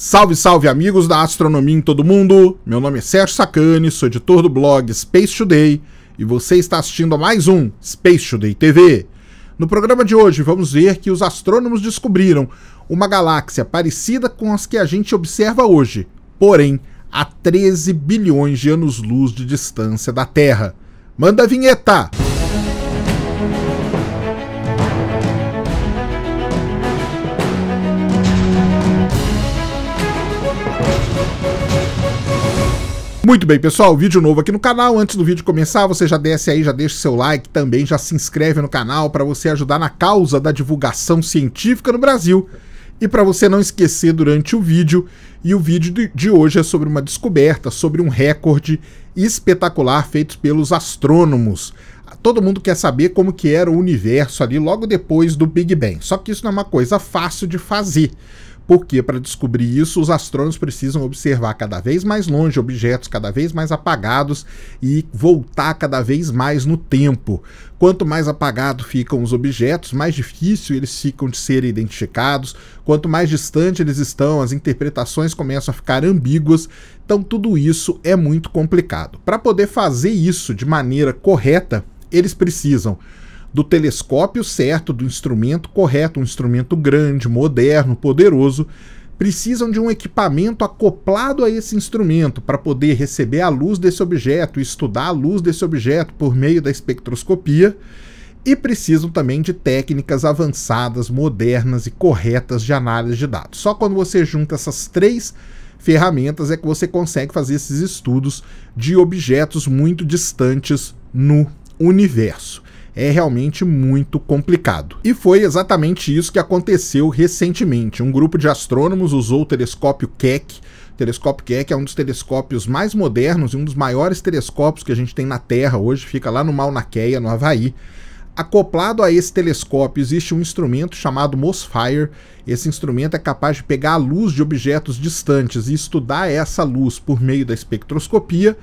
Salve, salve amigos da astronomia em todo mundo. Meu nome é Sérgio Sacani, sou editor do blog Space Today e você está assistindo a mais um Space Today TV. No programa de hoje vamos ver que os astrônomos descobriram uma galáxia parecida com as que a gente observa hoje, porém a 13 bilhões de anos-luz de distância da Terra. Manda a vinheta. Muito bem, pessoal, vídeo novo aqui no canal. Antes do vídeo começar, você já desce aí, já deixa seu like também, já se inscreve no canal para você ajudar na causa da divulgação científica no Brasil. E para você não esquecer durante o vídeo, e o vídeo de hoje é sobre uma descoberta, sobre um recorde espetacular feito pelos astrônomos. Todo mundo quer saber como que era o universo ali logo depois do Big Bang. Só que isso não é uma coisa fácil de fazer. Porque para descobrir isso, os astrônomos precisam observar cada vez mais longe objetos cada vez mais apagados e voltar cada vez mais no tempo. Quanto mais apagado ficam os objetos, mais difícil eles ficam de serem identificados, quanto mais distante eles estão, as interpretações começam a ficar ambíguas. Então tudo isso é muito complicado. Para poder fazer isso de maneira correta, eles precisam do telescópio certo, do instrumento correto, um instrumento grande, moderno, poderoso, precisam de um equipamento acoplado a esse instrumento para poder receber a luz desse objeto, estudar a luz desse objeto por meio da espectroscopia e precisam também de técnicas avançadas, modernas e corretas de análise de dados. Só quando você junta essas três ferramentas é que você consegue fazer esses estudos de objetos muito distantes no universo é realmente muito complicado. E foi exatamente isso que aconteceu recentemente. Um grupo de astrônomos usou o telescópio Keck o telescópio Keck é um dos telescópios mais modernos e um dos maiores telescópios que a gente tem na Terra hoje, fica lá no Mauna no Havaí. Acoplado a esse telescópio existe um instrumento chamado MOSFIRE. Esse instrumento é capaz de pegar a luz de objetos distantes e estudar essa luz por meio da espectroscopia.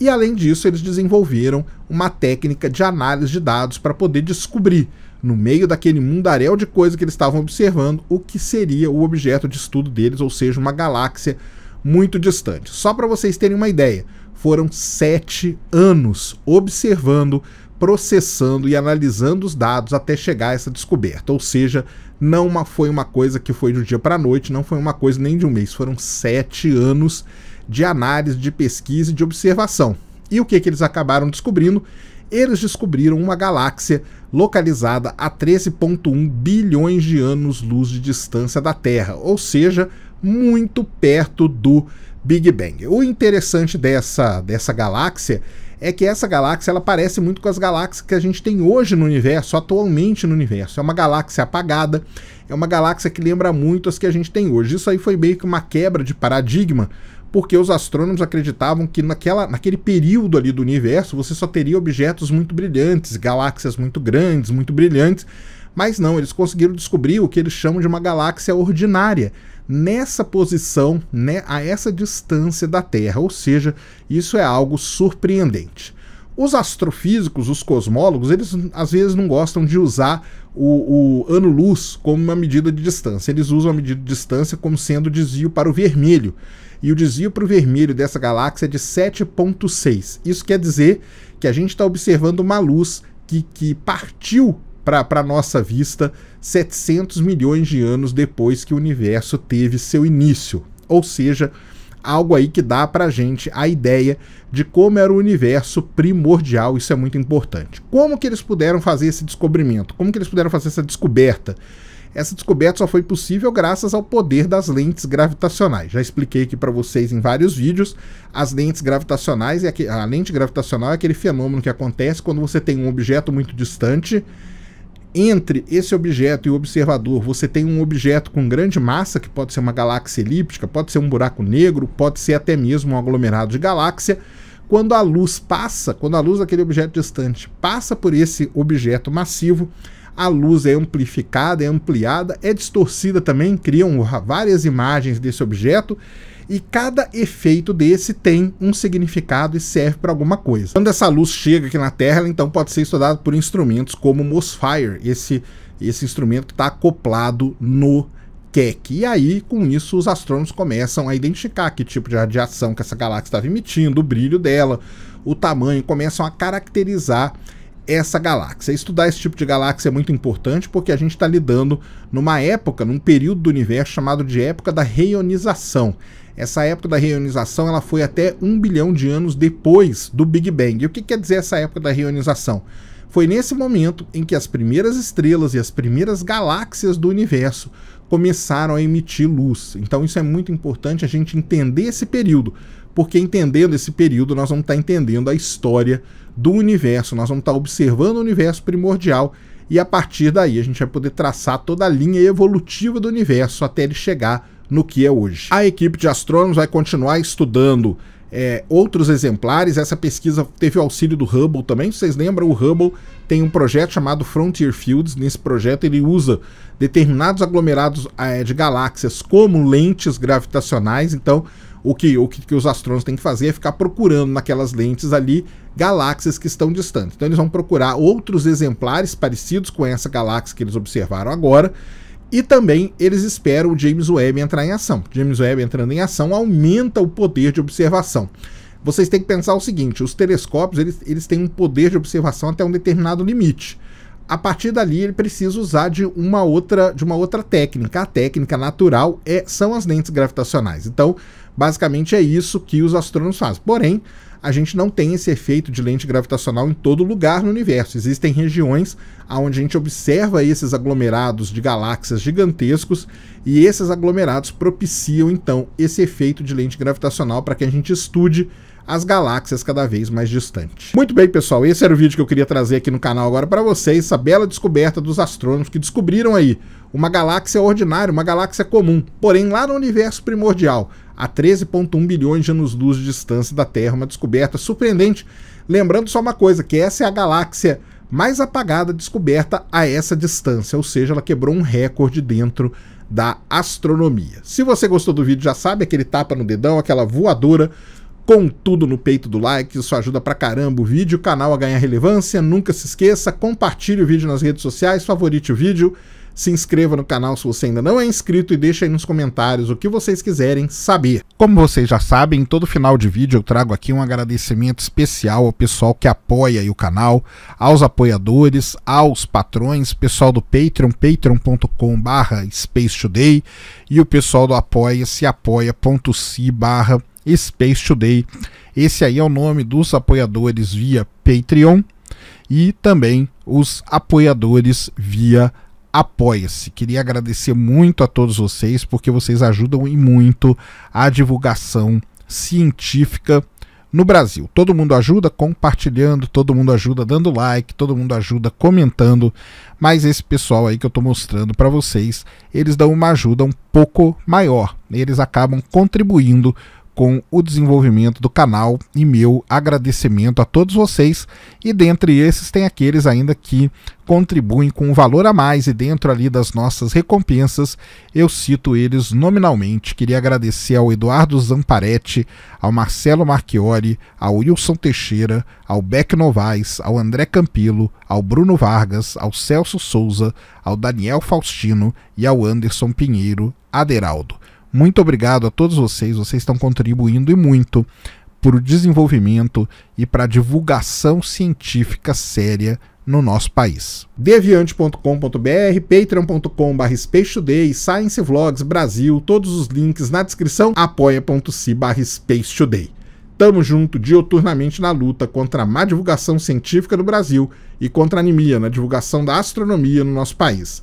E além disso, eles desenvolveram uma técnica de análise de dados para poder descobrir, no meio daquele mundaréu de coisa que eles estavam observando, o que seria o objeto de estudo deles, ou seja, uma galáxia muito distante. Só para vocês terem uma ideia, foram sete anos observando processando e analisando os dados até chegar a essa descoberta. Ou seja, não uma, foi uma coisa que foi de dia para a noite, não foi uma coisa nem de um mês, foram sete anos de análise, de pesquisa e de observação. E o que, que eles acabaram descobrindo? Eles descobriram uma galáxia localizada a 13,1 bilhões de anos-luz de distância da Terra, ou seja, muito perto do Big Bang. O interessante dessa, dessa galáxia é que essa galáxia ela parece muito com as galáxias que a gente tem hoje no universo, atualmente no universo. É uma galáxia apagada, é uma galáxia que lembra muito as que a gente tem hoje. Isso aí foi meio que uma quebra de paradigma, porque os astrônomos acreditavam que naquela, naquele período ali do universo você só teria objetos muito brilhantes, galáxias muito grandes, muito brilhantes mas não, eles conseguiram descobrir o que eles chamam de uma galáxia ordinária, nessa posição, né, a essa distância da Terra, ou seja, isso é algo surpreendente. Os astrofísicos, os cosmólogos, eles às vezes não gostam de usar o, o ano-luz como uma medida de distância. Eles usam a medida de distância como sendo desvio para o vermelho. E o desvio para o vermelho dessa galáxia é de 7,6. Isso quer dizer que a gente está observando uma luz que, que partiu para nossa vista 700 milhões de anos depois que o universo teve seu início. Ou seja, algo aí que dá para gente a ideia de como era o universo primordial, isso é muito importante. Como que eles puderam fazer esse descobrimento? Como que eles puderam fazer essa descoberta? Essa descoberta só foi possível graças ao poder das lentes gravitacionais. Já expliquei aqui para vocês em vários vídeos. As lentes gravitacionais, é a lente gravitacional é aquele fenômeno que acontece quando você tem um objeto muito distante entre esse objeto e o observador, você tem um objeto com grande massa, que pode ser uma galáxia elíptica, pode ser um buraco negro, pode ser até mesmo um aglomerado de galáxia. Quando a luz passa, quando a luz daquele objeto distante passa por esse objeto massivo, a luz é amplificada, é ampliada, é distorcida também, criam várias imagens desse objeto e cada efeito desse tem um significado e serve para alguma coisa. Quando essa luz chega aqui na Terra, ela então pode ser estudada por instrumentos como o Mosfire, esse, esse instrumento que está acoplado no Keck. E aí, com isso, os astrônomos começam a identificar que tipo de radiação que essa galáxia estava emitindo, o brilho dela, o tamanho, começam a caracterizar essa galáxia. Estudar esse tipo de galáxia é muito importante porque a gente está lidando numa época, num período do universo chamado de época da reionização. Essa época da reionização ela foi até um bilhão de anos depois do Big Bang. E o que quer dizer essa época da reionização? Foi nesse momento em que as primeiras estrelas e as primeiras galáxias do universo começaram a emitir luz. Então isso é muito importante a gente entender esse período, porque entendendo esse período nós vamos estar entendendo a história do universo, nós vamos estar observando o universo primordial e a partir daí a gente vai poder traçar toda a linha evolutiva do universo até ele chegar no que é hoje. A equipe de astrônomos vai continuar estudando é, outros exemplares. Essa pesquisa teve o auxílio do Hubble também. Vocês lembram? O Hubble tem um projeto chamado Frontier Fields. Nesse projeto, ele usa determinados aglomerados é, de galáxias como lentes gravitacionais. Então, o que, o que, os astrônomos têm que fazer é ficar procurando naquelas lentes ali galáxias que estão distantes. Então, eles vão procurar outros exemplares parecidos com essa galáxia que eles observaram agora e também eles esperam o James Webb entrar em ação. James Webb entrando em ação aumenta o poder de observação. Vocês têm que pensar o seguinte: os telescópios eles, eles têm um poder de observação até um determinado limite. A partir dali ele precisa usar de uma outra de uma outra técnica. A técnica natural é são as lentes gravitacionais. Então, basicamente é isso que os astrônomos fazem. Porém, a gente não tem esse efeito de lente gravitacional em todo lugar no universo. Existem regiões onde a gente observa esses aglomerados de galáxias gigantescos e esses aglomerados propiciam então esse efeito de lente gravitacional para que a gente estude as galáxias cada vez mais distantes. Muito bem, pessoal, esse era o vídeo que eu queria trazer aqui no canal agora para vocês, essa bela descoberta dos astrônomos que descobriram aí uma galáxia ordinária, uma galáxia comum, porém lá no universo primordial, a 13.1 bilhões de anos-luz de distância da Terra, uma descoberta surpreendente. Lembrando só uma coisa, que essa é a galáxia mais apagada descoberta a essa distância, ou seja, ela quebrou um recorde dentro da astronomia. Se você gostou do vídeo, já sabe aquele tapa no dedão, aquela voadora com tudo no peito do like, isso ajuda pra caramba o vídeo, o canal a ganhar relevância. Nunca se esqueça, compartilhe o vídeo nas redes sociais, favorite o vídeo, se inscreva no canal se você ainda não é inscrito e deixe aí nos comentários o que vocês quiserem saber. Como vocês já sabem, todo final de vídeo eu trago aqui um agradecimento especial ao pessoal que apoia o canal, aos apoiadores, aos patrões, pessoal do Patreon, patreon.com barra Space Today e o pessoal do Apoia-se, apoia.se barra Space Today. Esse aí é o nome dos apoiadores via Patreon e também os apoiadores via Apoia-se. Queria agradecer muito a todos vocês porque vocês ajudam e muito a divulgação científica no Brasil. Todo mundo ajuda compartilhando, todo mundo ajuda dando like, todo mundo ajuda comentando, mas esse pessoal aí que eu estou mostrando para vocês, eles dão uma ajuda um pouco maior. Eles acabam contribuindo com o desenvolvimento do canal e meu agradecimento a todos vocês. E dentre esses, tem aqueles ainda que contribuem com um valor a mais, e dentro ali das nossas recompensas, eu cito eles nominalmente. Queria agradecer ao Eduardo Zamparetti, ao Marcelo Marchiori, ao Wilson Teixeira, ao Beck Novaes, ao André Campilo, ao Bruno Vargas, ao Celso Souza, ao Daniel Faustino e ao Anderson Pinheiro Aderaldo. Muito obrigado a todos vocês, vocês estão contribuindo e muito para o desenvolvimento e para a divulgação científica séria no nosso país. Deviante.com.br, patreon.com.br Space Today, Science Vlogs Brasil, todos os links na descrição, apoia.se.br barra Space Today. Tamo junto dioturnamente na luta contra a má divulgação científica no Brasil e contra a anemia na divulgação da astronomia no nosso país.